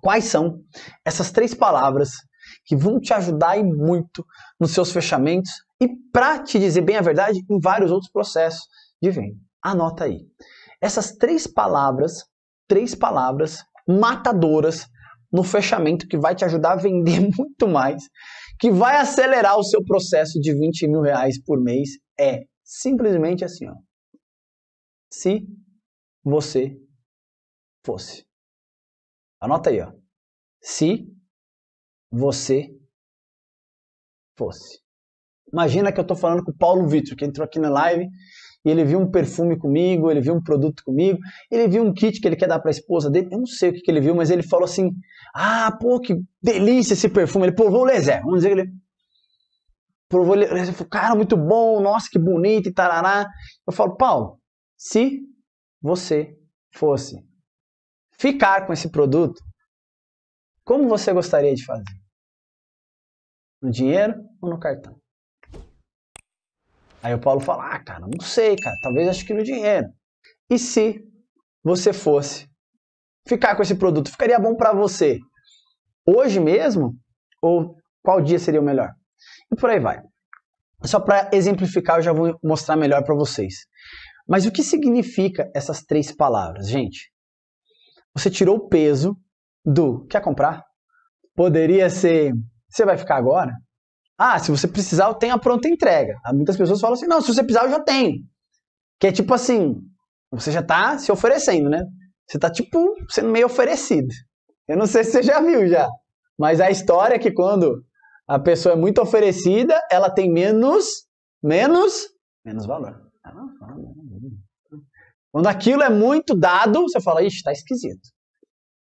quais são essas três palavras que vão te ajudar e muito nos seus fechamentos e para te dizer bem a verdade em vários outros processos de venda. Anota aí. Essas três palavras, três palavras matadoras no fechamento que vai te ajudar a vender muito mais, que vai acelerar o seu processo de 20 mil reais por mês é simplesmente assim, ó. Se você fosse. Anota aí, ó. Se você fosse. Imagina que eu estou falando com o Paulo Vitor, que entrou aqui na live e ele viu um perfume comigo, ele viu um produto comigo, ele viu um kit que ele quer dar para a esposa dele, eu não sei o que, que, ele viu, mas ele falou assim: Ah, pô, que delícia esse perfume. Ele provou o vamos dizer que ele provou o ele falou: Cara, muito bom, nossa, que bonito e tarará. Eu falo: Paulo, se você fosse ficar com esse produto, como você gostaria de fazer? No dinheiro ou no cartão? Aí o Paulo fala: Ah, cara, não sei, cara, talvez acho que no dinheiro. E se você fosse ficar com esse produto, ficaria bom para você hoje mesmo ou qual dia seria o melhor? E por aí vai. Só para exemplificar, eu já vou mostrar melhor para vocês. Mas o que significa essas três palavras, gente? Você tirou o peso do quer comprar? Poderia ser você vai ficar agora? Ah, se você precisar, eu tenho a pronta entrega. Muitas pessoas falam assim: não, se você precisar, eu já tenho. Que é tipo assim: você já está se oferecendo, né? Você está tipo sendo meio oferecido. Eu não sei se você já viu já, mas a história é que quando a pessoa é muito oferecida, ela tem menos, menos, menos valor. Ah, não, não, não. Quando aquilo é muito dado, você fala, ixi, tá esquisito.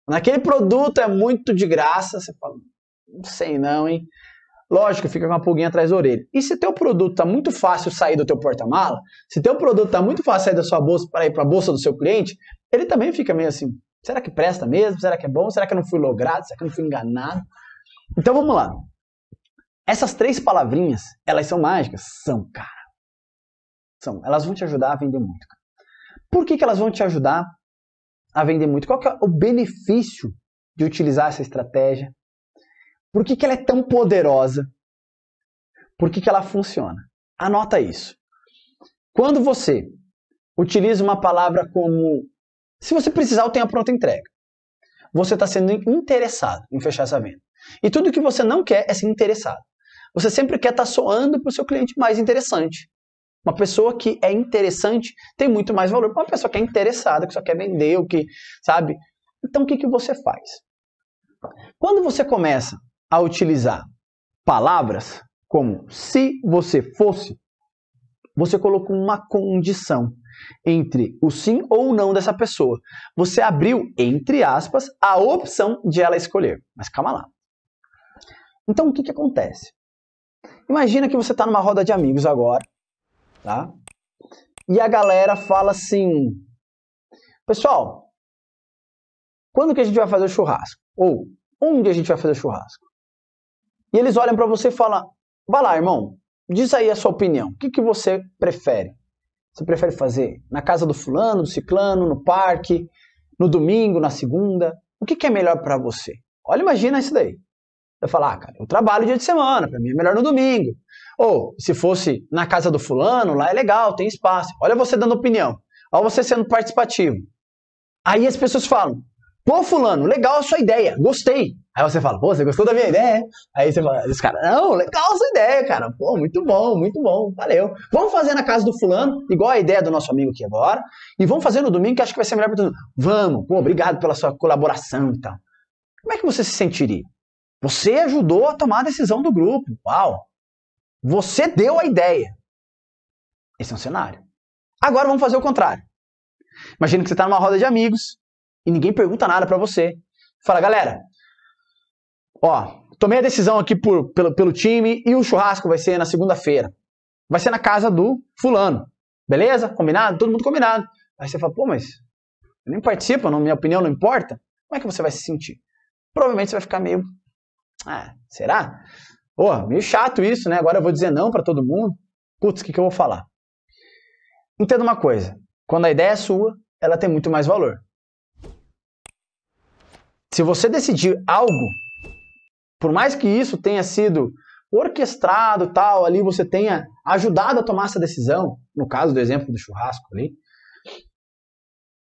Quando aquele produto é muito de graça, você fala, não sei não, hein? Lógico, fica com uma pulguinha atrás da orelha. E se teu produto tá muito fácil sair do teu porta-mala, se teu produto tá muito fácil sair da sua bolsa para ir para a bolsa do seu cliente, ele também fica meio assim, será que presta mesmo? Será que é bom? Será que eu não fui logrado? Será que eu não fui enganado? Então vamos lá. Essas três palavrinhas, elas são mágicas? São, cara. São. Elas vão te ajudar a vender muito, cara. Por que, que elas vão te ajudar a vender muito? Qual que é o benefício de utilizar essa estratégia? Por que, que ela é tão poderosa? Por que, que ela funciona? Anota isso. Quando você utiliza uma palavra como se você precisar, eu tenho a pronta entrega. Você está sendo interessado em fechar essa venda. E tudo que você não quer é ser interessado. Você sempre quer estar tá soando para o seu cliente mais interessante. Uma pessoa que é interessante tem muito mais valor uma pessoa que é interessada, que só quer vender, o que, sabe? Então o que, que você faz? Quando você começa a utilizar palavras como se você fosse, você colocou uma condição entre o sim ou não dessa pessoa. Você abriu, entre aspas, a opção de ela escolher. Mas calma lá. Então o que, que acontece? Imagina que você está numa roda de amigos agora tá? E a galera fala assim: "Pessoal, quando que a gente vai fazer o churrasco?" Ou "Onde a gente vai fazer o churrasco?" E eles olham para você e falam: "Vai lá, irmão, diz aí a sua opinião. O que que você prefere? Você prefere fazer na casa do fulano, do ciclano, no parque, no domingo, na segunda? O que que é melhor para você?" Olha, imagina isso daí. Vai falar, ah, cara, eu trabalho dia de semana, para mim é melhor no domingo. Ou, oh, se fosse na casa do fulano, lá é legal, tem espaço. Olha você dando opinião. Olha você sendo participativo. Aí as pessoas falam, pô, fulano, legal a sua ideia, gostei. Aí você fala, pô, você gostou da minha ideia? Aí você fala, os caras, não, legal a sua ideia, cara. Pô, muito bom, muito bom, valeu. Vamos fazer na casa do fulano, igual a ideia do nosso amigo aqui agora. E vamos fazer no domingo, que acho que vai ser melhor para todo mundo. Vamos, pô, obrigado pela sua colaboração e tal. Como é que você se sentiria? Você ajudou a tomar a decisão do grupo. Uau! Você deu a ideia. Esse é um cenário. Agora vamos fazer o contrário. Imagina que você está numa roda de amigos e ninguém pergunta nada para você. Fala, galera, ó, tomei a decisão aqui por, pelo, pelo time e o churrasco vai ser na segunda-feira. Vai ser na casa do fulano. Beleza? Combinado? Todo mundo combinado. Aí você fala, pô, mas eu nem participo, não, minha opinião não importa. Como é que você vai se sentir? Provavelmente você vai ficar meio. Ah, será? Pô, meio chato isso, né? Agora eu vou dizer não para todo mundo. Putz, o que, que eu vou falar? Entenda uma coisa: quando a ideia é sua, ela tem muito mais valor. Se você decidir algo, por mais que isso tenha sido orquestrado, tal, ali você tenha ajudado a tomar essa decisão, no caso do exemplo do churrasco ali,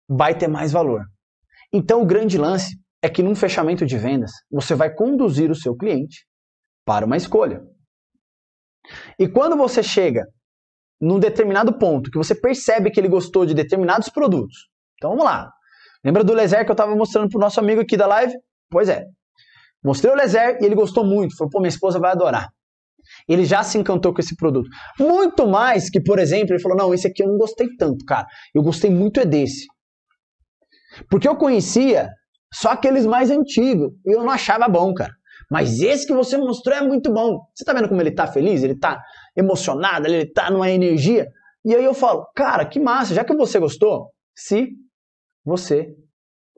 vai ter mais valor. Então o grande lance é que num fechamento de vendas, você vai conduzir o seu cliente para uma escolha. E quando você chega num determinado ponto que você percebe que ele gostou de determinados produtos, então vamos lá. Lembra do leser que eu estava mostrando para o nosso amigo aqui da live? Pois é. Mostrei o leser e ele gostou muito. Falou, pô, minha esposa vai adorar. Ele já se encantou com esse produto. Muito mais que, por exemplo, ele falou: não, esse aqui eu não gostei tanto, cara. Eu gostei muito é desse. Porque eu conhecia só aqueles mais antigos e eu não achava bom, cara. Mas esse que você mostrou é muito bom. Você tá vendo como ele tá feliz? Ele tá emocionado, ele tá numa energia. E aí eu falo, cara, que massa, já que você gostou, se você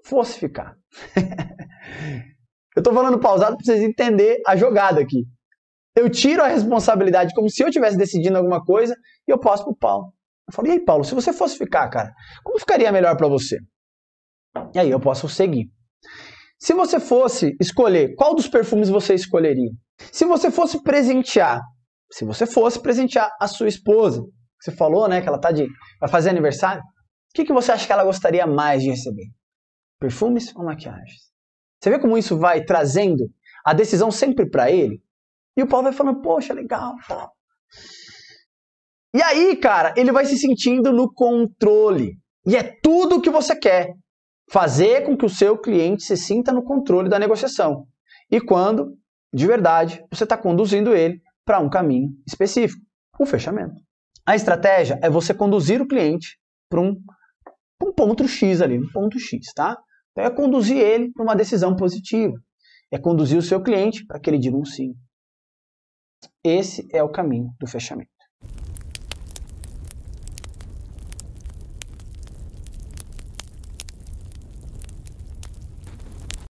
fosse ficar. eu tô falando pausado para vocês entenderem a jogada aqui. Eu tiro a responsabilidade como se eu estivesse decidindo alguma coisa e eu passo pro Paulo. Eu falo, e aí, Paulo, se você fosse ficar, cara, como ficaria melhor para você? E aí eu posso seguir. Se você fosse escolher, qual dos perfumes você escolheria? Se você fosse presentear, se você fosse presentear a sua esposa, você falou, né, que ela tá de vai fazer aniversário, o que, que você acha que ela gostaria mais de receber? Perfumes ou maquiagens? Você vê como isso vai trazendo a decisão sempre para ele? E o Paulo vai falando, poxa, legal, tal. E aí, cara, ele vai se sentindo no controle. E é tudo o que você quer fazer com que o seu cliente se sinta no controle da negociação. E quando, de verdade, você está conduzindo ele para um caminho específico, o um fechamento. A estratégia é você conduzir o cliente para um, um, ponto X ali, um ponto X, tá? Então é conduzir ele para uma decisão positiva. É conduzir o seu cliente para que ele diga um sim. Esse é o caminho do fechamento.